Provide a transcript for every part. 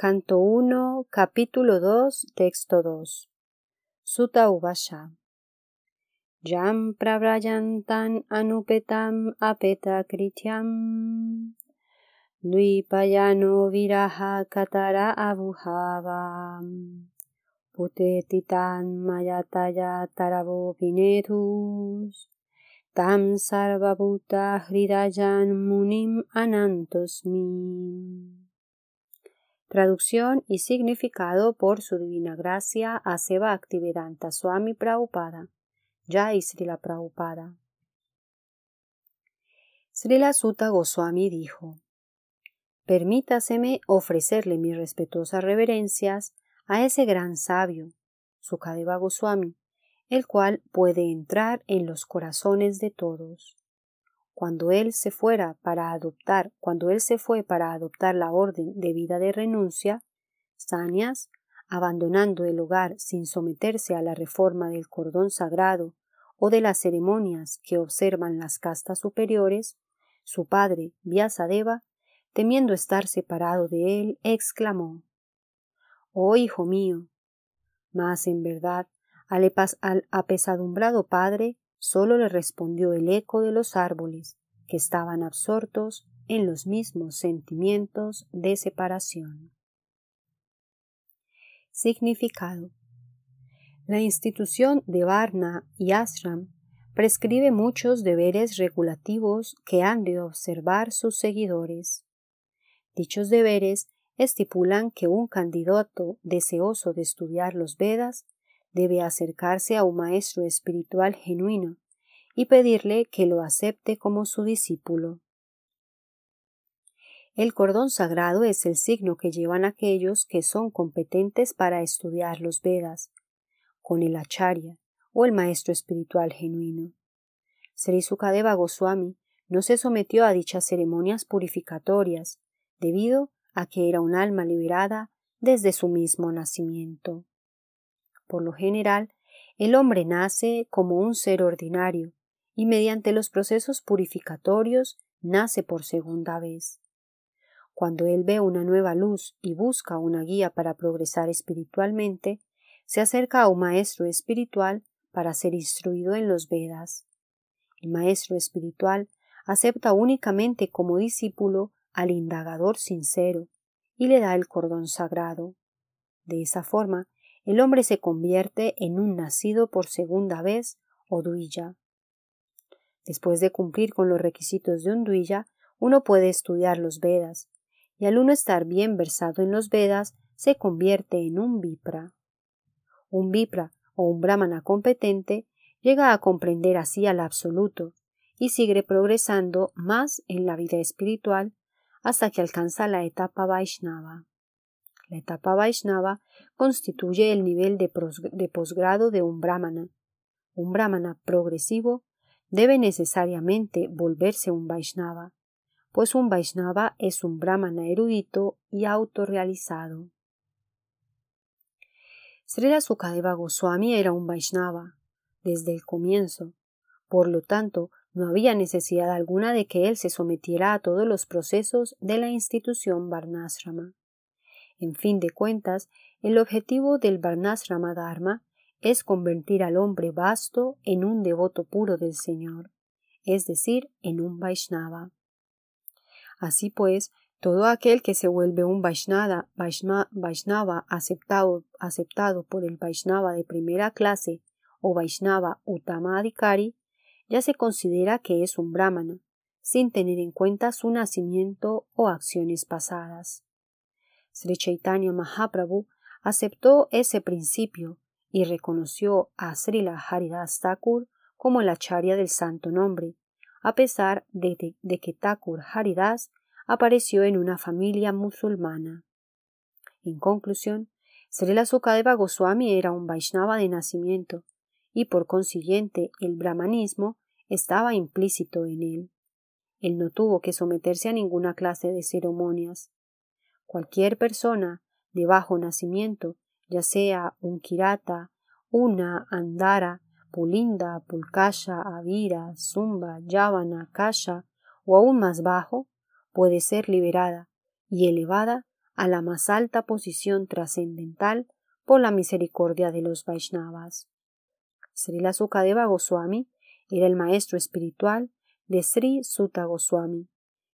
Canto 1, capítulo 2, texto 2. Sutta Uvasha. Yam pravrayantan anupetam apeta krityam. payano viraha katara abuhavam. Putetitan mayataya tarabo vinetus. Tam sarvabhuta hridayan munim anantosmi. Traducción y significado por su divina gracia a Seva Vedanta Swami Prabhupada, Jai Srila Prabhupada. Srila Sutta Goswami dijo: Permítaseme ofrecerle mis respetuosas reverencias a ese gran sabio, Sukadeva Goswami, el cual puede entrar en los corazones de todos cuando él se fuera para adoptar, cuando él se fue para adoptar la orden de vida de renuncia, Sanias, abandonando el hogar sin someterse a la reforma del cordón sagrado o de las ceremonias que observan las castas superiores, su padre, Vyasadeva, temiendo estar separado de él, exclamó Oh hijo mío. Mas en verdad, al apesadumbrado padre Solo le respondió el eco de los árboles, que estaban absortos en los mismos sentimientos de separación. Significado. La institución de Varna y Ashram prescribe muchos deberes regulativos que han de observar sus seguidores. Dichos deberes estipulan que un candidato deseoso de estudiar los Vedas debe acercarse a un maestro espiritual genuino y pedirle que lo acepte como su discípulo. El cordón sagrado es el signo que llevan aquellos que son competentes para estudiar los Vedas, con el acharya o el maestro espiritual genuino. Sri Sukadeva Goswami no se sometió a dichas ceremonias purificatorias, debido a que era un alma liberada desde su mismo nacimiento. Por lo general, el hombre nace como un ser ordinario y mediante los procesos purificatorios nace por segunda vez. Cuando él ve una nueva luz y busca una guía para progresar espiritualmente, se acerca a un maestro espiritual para ser instruido en los Vedas. El maestro espiritual acepta únicamente como discípulo al indagador sincero y le da el cordón sagrado. De esa forma, el hombre se convierte en un nacido por segunda vez o duilla. Después de cumplir con los requisitos de un duilla, uno puede estudiar los Vedas, y al uno estar bien versado en los Vedas, se convierte en un vipra. Un vipra o un brahmana competente llega a comprender así al absoluto y sigue progresando más en la vida espiritual hasta que alcanza la etapa Vaishnava. La etapa Vaishnava constituye el nivel de posgrado de un brahmana. Un brahmana progresivo debe necesariamente volverse un Vaishnava, pues un Vaishnava es un brahmana erudito y autorrealizado. Srila Sukadeva Goswami era un Vaishnava desde el comienzo. Por lo tanto, no había necesidad alguna de que él se sometiera a todos los procesos de la institución Varnashrama. En fin de cuentas, el objetivo del Varnas Ramadharma es convertir al hombre vasto en un devoto puro del Señor, es decir, en un Vaishnava. Así pues, todo aquel que se vuelve un Vaishnava, aceptado, por el Vaishnava de primera clase o Vaishnava Uttamadikari, ya se considera que es un brahmana, sin tener en cuenta su nacimiento o acciones pasadas. Sri Chaitanya Mahaprabhu aceptó ese principio y reconoció a Srila Haridas Thakur como la acharya del santo nombre, a pesar de, de que Thakur Haridas apareció en una familia musulmana. En conclusión, Srila Sukadeva Goswami era un Vaishnava de nacimiento y por consiguiente el brahmanismo estaba implícito en él. Él no tuvo que someterse a ninguna clase de ceremonias. Cualquier persona de bajo nacimiento, ya sea un kirata, una andara, pulinda, pulcaya, avira, zumba, yavana, kaya o aún más bajo, puede ser liberada y elevada a la más alta posición trascendental por la misericordia de los Vaishnavas. Srila Sukadeva Goswami era el maestro espiritual de Sri Sutta Goswami,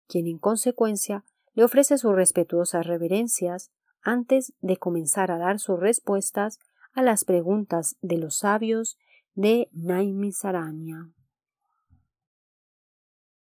quien en consecuencia le ofrece sus respetuosas reverencias antes de comenzar a dar sus respuestas a las preguntas de los sabios de Naimi